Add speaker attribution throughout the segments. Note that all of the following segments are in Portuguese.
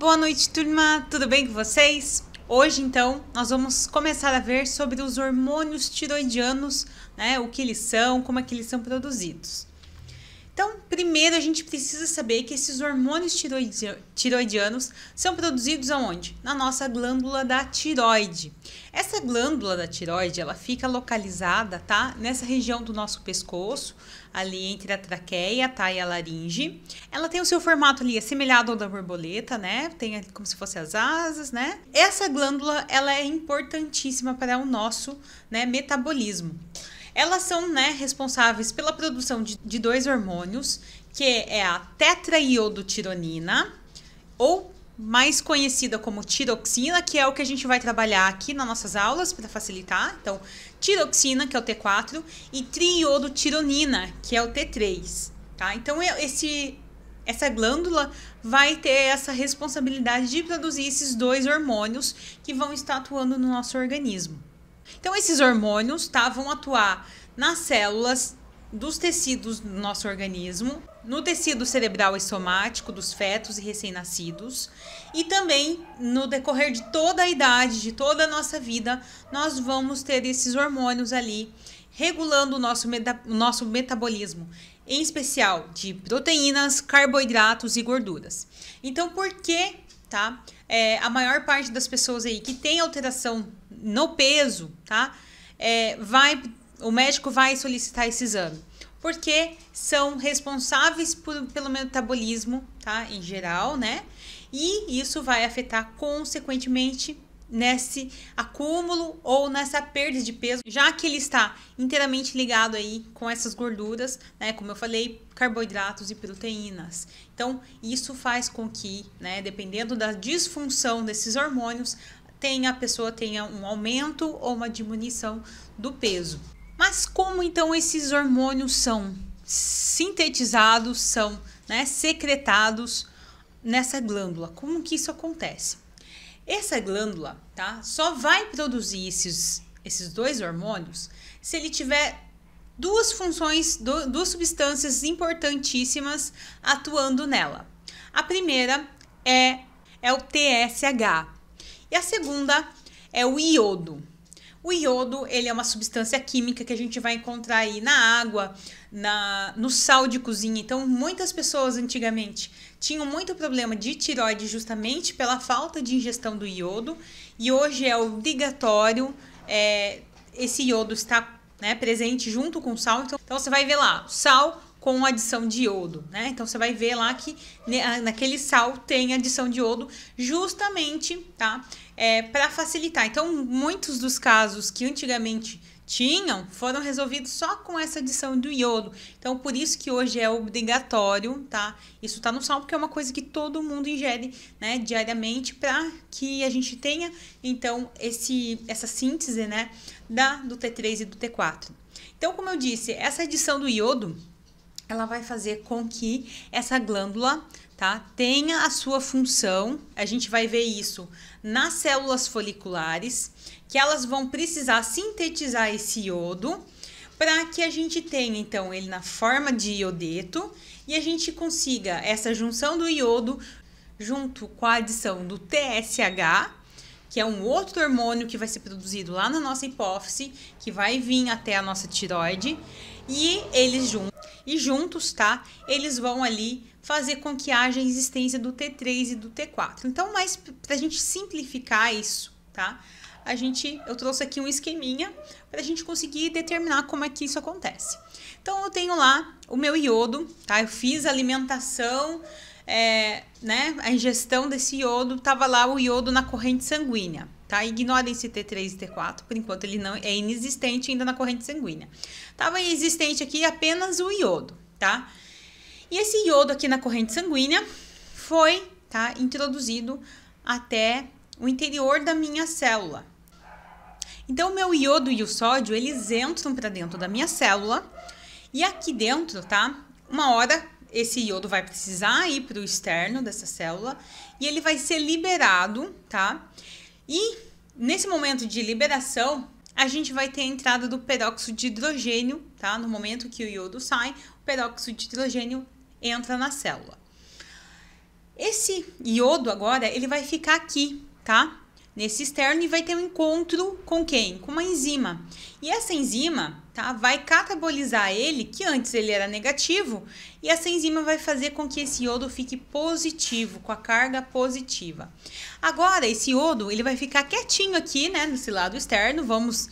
Speaker 1: Boa noite, turma. Tudo bem com vocês? Hoje, então, nós vamos começar a ver sobre os hormônios tiroidianos, né? O que eles são, como é que eles são produzidos. Então, primeiro a gente precisa saber que esses hormônios tiroidianos são produzidos aonde? Na nossa glândula da tiroide. Essa glândula da tiroide, ela fica localizada, tá? Nessa região do nosso pescoço, ali entre a traqueia, tá? E a laringe. Ela tem o seu formato ali assemelhado ao da borboleta, né? Tem como se fosse as asas, né? Essa glândula, ela é importantíssima para o nosso, né, metabolismo. Elas são né, responsáveis pela produção de, de dois hormônios, que é a tetraiodotironina, ou mais conhecida como tiroxina, que é o que a gente vai trabalhar aqui nas nossas aulas para facilitar. Então, tiroxina, que é o T4, e triiodotironina, que é o T3. Tá? Então, é, esse, essa glândula vai ter essa responsabilidade de produzir esses dois hormônios que vão estar atuando no nosso organismo. Então, esses hormônios tá, vão atuar nas células dos tecidos do nosso organismo, no tecido cerebral e somático dos fetos e recém-nascidos, e também no decorrer de toda a idade, de toda a nossa vida, nós vamos ter esses hormônios ali regulando o nosso, meta nosso metabolismo, em especial de proteínas, carboidratos e gorduras. Então, por que tá? É, a maior parte das pessoas aí que tem alteração no peso, tá? É, vai, o médico vai solicitar esse exame. Porque são responsáveis por, pelo metabolismo, tá? Em geral, né? E isso vai afetar consequentemente nesse acúmulo ou nessa perda de peso, já que ele está inteiramente ligado aí com essas gorduras, né? Como eu falei, carboidratos e proteínas. Então, isso faz com que, né, dependendo da disfunção desses hormônios, tenha a pessoa tenha um aumento ou uma diminuição do peso. Mas como então esses hormônios são sintetizados, são né, secretados nessa glândula? Como que isso acontece? Essa glândula, tá? Só vai produzir esses, esses dois hormônios se ele tiver duas funções, duas substâncias importantíssimas atuando nela. A primeira é, é o TSH, e a segunda é o iodo. O iodo, ele é uma substância química que a gente vai encontrar aí na água, na, no sal de cozinha. Então, muitas pessoas antigamente tinham muito problema de tiroide justamente pela falta de ingestão do iodo. E hoje é obrigatório é, esse iodo estar né, presente junto com o sal. Então, então, você vai ver lá, sal, com adição de iodo, né? Então você vai ver lá que né, naquele sal tem adição de iodo, justamente, tá? É, para facilitar. Então, muitos dos casos que antigamente tinham foram resolvidos só com essa adição do iodo. Então, por isso que hoje é obrigatório, tá? Isso tá no sal porque é uma coisa que todo mundo ingere, né, diariamente para que a gente tenha então esse essa síntese, né, da do T3 e do T4. Então, como eu disse, essa adição do iodo ela vai fazer com que essa glândula tá, tenha a sua função. A gente vai ver isso nas células foliculares, que elas vão precisar sintetizar esse iodo para que a gente tenha então ele na forma de iodeto e a gente consiga essa junção do iodo junto com a adição do TSH, que é um outro hormônio que vai ser produzido lá na nossa hipófise, que vai vir até a nossa tiroide, e eles juntos e juntos, tá? Eles vão ali fazer com que haja existência do T3 e do T4. Então, mais para a gente simplificar isso, tá? A gente, eu trouxe aqui um esqueminha para a gente conseguir determinar como é que isso acontece. Então, eu tenho lá o meu iodo, tá? Eu fiz a alimentação, é, né? A ingestão desse iodo, tava lá o iodo na corrente sanguínea tá? Ignorem esse T3 e T4, por enquanto ele não é inexistente ainda na corrente sanguínea. Tava tá? existente aqui apenas o iodo, tá? E esse iodo aqui na corrente sanguínea foi, tá, introduzido até o interior da minha célula. Então, o meu iodo e o sódio, eles entram para dentro da minha célula e aqui dentro, tá? Uma hora esse iodo vai precisar ir para o externo dessa célula e ele vai ser liberado, tá? E nesse momento de liberação, a gente vai ter a entrada do peróxido de hidrogênio, tá? No momento que o iodo sai, o peróxido de hidrogênio entra na célula. Esse iodo agora, ele vai ficar aqui, tá? nesse externo e vai ter um encontro com quem? Com uma enzima. E essa enzima tá, vai catabolizar ele, que antes ele era negativo, e essa enzima vai fazer com que esse iodo fique positivo, com a carga positiva. Agora, esse iodo ele vai ficar quietinho aqui, né, nesse lado externo, vamos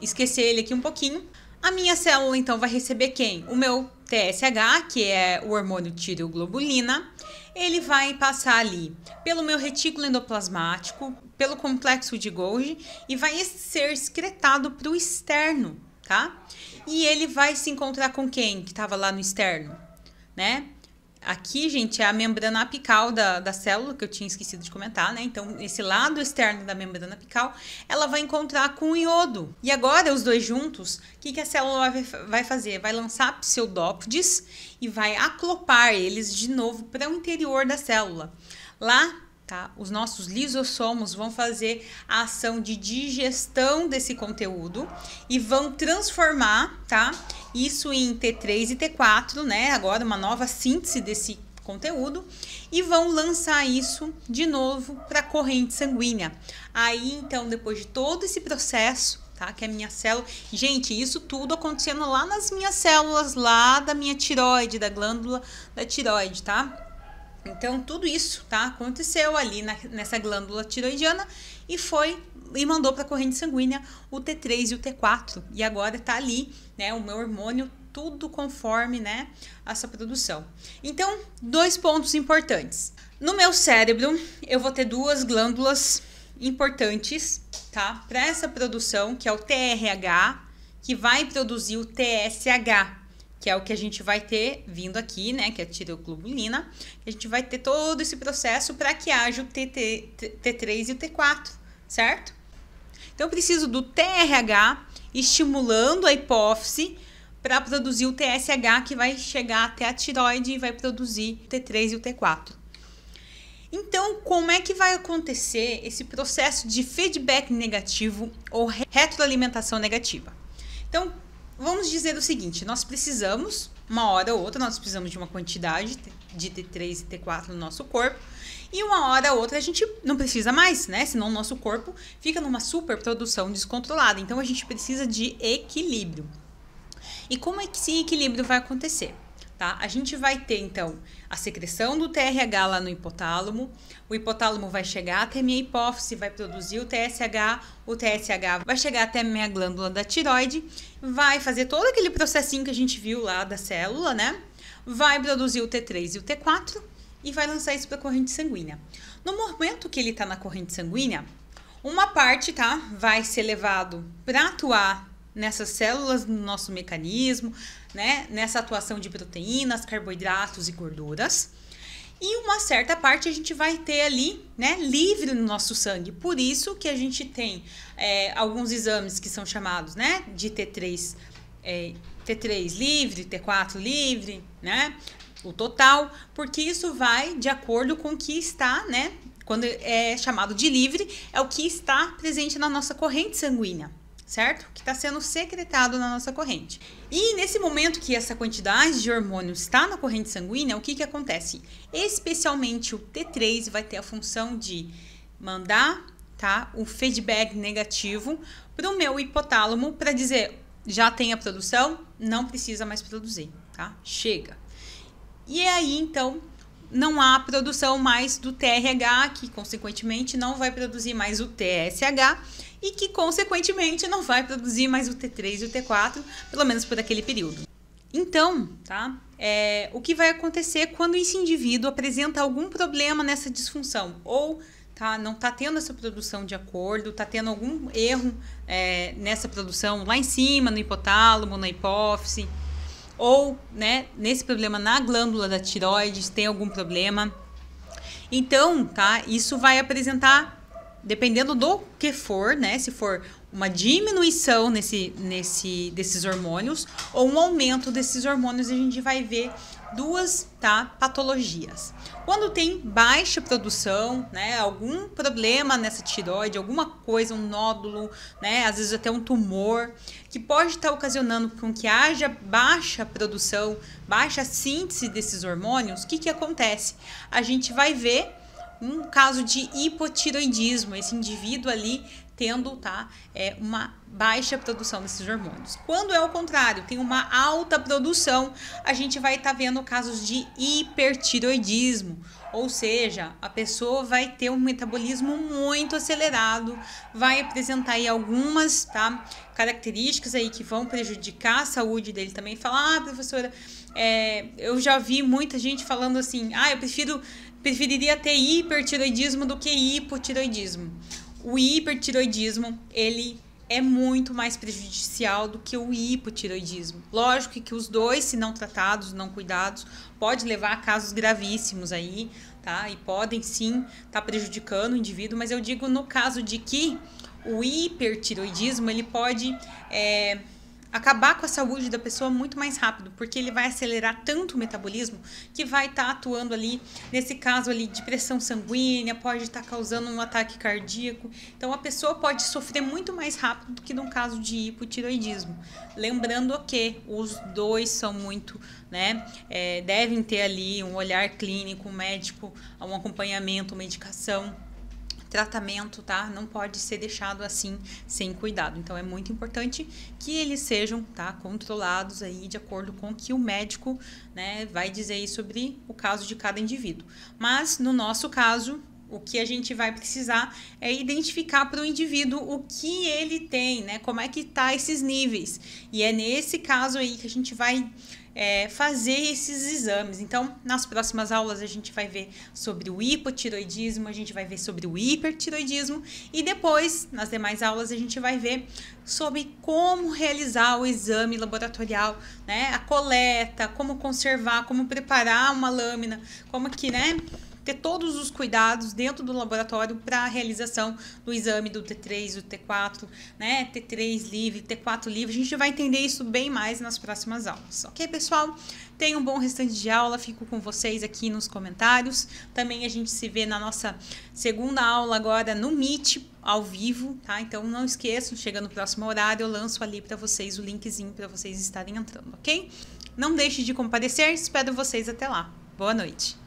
Speaker 1: esquecer ele aqui um pouquinho. A minha célula, então, vai receber quem? O meu TSH, que é o hormônio tireoglobulina, ele vai passar ali pelo meu retículo endoplasmático, pelo complexo de Golgi e vai ser excretado para o externo, tá? E ele vai se encontrar com quem que estava lá no externo, né? Aqui, gente, é a membrana apical da, da célula, que eu tinha esquecido de comentar, né? Então, esse lado externo da membrana apical, ela vai encontrar com o iodo. E agora, os dois juntos, o que, que a célula vai, vai fazer? Vai lançar pseudópodes e vai aclopar eles de novo para o interior da célula. Lá, Tá? Os nossos lisossomos vão fazer a ação de digestão desse conteúdo e vão transformar, tá? Isso em T3 e T4, né? Agora uma nova síntese desse conteúdo e vão lançar isso de novo para a corrente sanguínea. Aí então, depois de todo esse processo, tá? Que é a minha célula, gente, isso tudo acontecendo lá nas minhas células lá da minha tiroide, da glândula da tiroide, tá? Então, tudo isso, tá? Aconteceu ali na, nessa glândula tiroidiana e foi e mandou para a corrente sanguínea o T3 e o T4. E agora está ali, né, o meu hormônio tudo conforme, né, essa produção. Então, dois pontos importantes. No meu cérebro, eu vou ter duas glândulas importantes, tá? Para essa produção, que é o TRH, que vai produzir o TSH, que é o que a gente vai ter vindo aqui, né, que é a tiroglobulina, a gente vai ter todo esse processo para que haja o T3 e o T4, certo? Então, eu preciso do TRH estimulando a hipófise para produzir o TSH, que vai chegar até a tiroide e vai produzir o T3 e o T4. Então, como é que vai acontecer esse processo de feedback negativo ou retroalimentação negativa? Então, vamos dizer o seguinte: nós precisamos, uma hora ou outra, nós precisamos de uma quantidade de T3 e T4 no nosso corpo. E uma hora ou outra a gente não precisa mais, né? Senão o nosso corpo fica numa superprodução descontrolada. Então a gente precisa de equilíbrio. E como é que esse equilíbrio vai acontecer? Tá? A gente vai ter então a secreção do TRH lá no hipotálamo. O hipotálamo vai chegar até minha hipófise, vai produzir o TSH, o TSH vai chegar até minha glândula da tiroide, vai fazer todo aquele processinho que a gente viu lá da célula, né? vai produzir o T3 e o T4 e vai lançar isso para a corrente sanguínea. No momento que ele está na corrente sanguínea, uma parte tá, vai ser levado para atuar nessas células no nosso mecanismo, né, nessa atuação de proteínas, carboidratos e gorduras. E uma certa parte a gente vai ter ali, né, livre no nosso sangue. Por isso que a gente tem é, alguns exames que são chamados, né, de T3 é, T3 livre, T4 livre, né? O total, porque isso vai de acordo com o que está, né? Quando é chamado de livre, é o que está presente na nossa corrente sanguínea, certo? Que está sendo secretado na nossa corrente. E nesse momento que essa quantidade de hormônio está na corrente sanguínea, o que, que acontece? Especialmente o T3 vai ter a função de mandar tá, um feedback negativo para o meu hipotálamo para dizer: já tem a produção, não precisa mais produzir, tá? Chega. E aí, então, não há produção mais do TRH, que consequentemente não vai produzir mais o TSH e que consequentemente não vai produzir mais o T3 e o T4, pelo menos por aquele período. Então, tá? É, o que vai acontecer quando esse indivíduo apresenta algum problema nessa disfunção ou tá, não está tendo essa produção de acordo, está tendo algum erro é, nessa produção lá em cima, no hipotálamo, na hipófise, ou né, nesse problema na glândula da tiroides tem algum problema. Então, tá, isso vai apresentar, dependendo do que for, né, se for uma diminuição nesse, nesse, desses hormônios ou um aumento desses hormônios, a gente vai ver duas tá, patologias. Quando tem baixa produção, né, algum problema nessa tiroide, alguma coisa, um nódulo, né, às vezes até um tumor, que pode estar tá ocasionando com que haja baixa produção, baixa síntese desses hormônios, o que, que acontece? A gente vai ver um caso de hipotiroidismo. Esse indivíduo ali tendo tá, é, uma baixa produção desses hormônios. Quando é o contrário, tem uma alta produção, a gente vai estar tá vendo casos de hipertiroidismo, ou seja, a pessoa vai ter um metabolismo muito acelerado, vai apresentar aí algumas tá, características aí que vão prejudicar a saúde dele também. Falar, ah, professora, é, eu já vi muita gente falando assim, ah, eu prefiro preferiria ter hipertiroidismo do que hipotiroidismo o hipertiroidismo, ele é muito mais prejudicial do que o hipotiroidismo. Lógico que os dois, se não tratados, não cuidados, pode levar a casos gravíssimos aí, tá? E podem sim estar tá prejudicando o indivíduo, mas eu digo no caso de que o hipertiroidismo ele pode é, acabar com a saúde da pessoa muito mais rápido, porque ele vai acelerar tanto o metabolismo que vai estar tá atuando ali, nesse caso ali, de pressão sanguínea, pode estar tá causando um ataque cardíaco. Então a pessoa pode sofrer muito mais rápido do que num caso de hipotiroidismo. Lembrando que os dois são muito, né? É, devem ter ali um olhar clínico, médico, um acompanhamento, medicação tratamento, tá? Não pode ser deixado assim sem cuidado. Então é muito importante que eles sejam, tá, controlados aí de acordo com o que o médico, né, vai dizer aí sobre o caso de cada indivíduo. Mas no nosso caso, o que a gente vai precisar é identificar para o indivíduo o que ele tem, né? Como é que tá esses níveis. E é nesse caso aí que a gente vai é, fazer esses exames. Então, nas próximas aulas a gente vai ver sobre o hipotiroidismo, a gente vai ver sobre o hipertiroidismo e depois, nas demais aulas, a gente vai ver sobre como realizar o exame laboratorial, né? A coleta, como conservar, como preparar uma lâmina, como que, né? ter todos os cuidados dentro do laboratório para a realização do exame do T3, do T4, né? T3 livre, T4 livre. A gente vai entender isso bem mais nas próximas aulas. Ok, pessoal? Tenham um bom restante de aula. Fico com vocês aqui nos comentários. Também a gente se vê na nossa segunda aula agora no Meet ao vivo, tá? Então não esqueçam, chega no próximo horário, eu lanço ali para vocês o linkzinho para vocês estarem entrando, ok? Não deixe de comparecer, espero vocês até lá. Boa noite.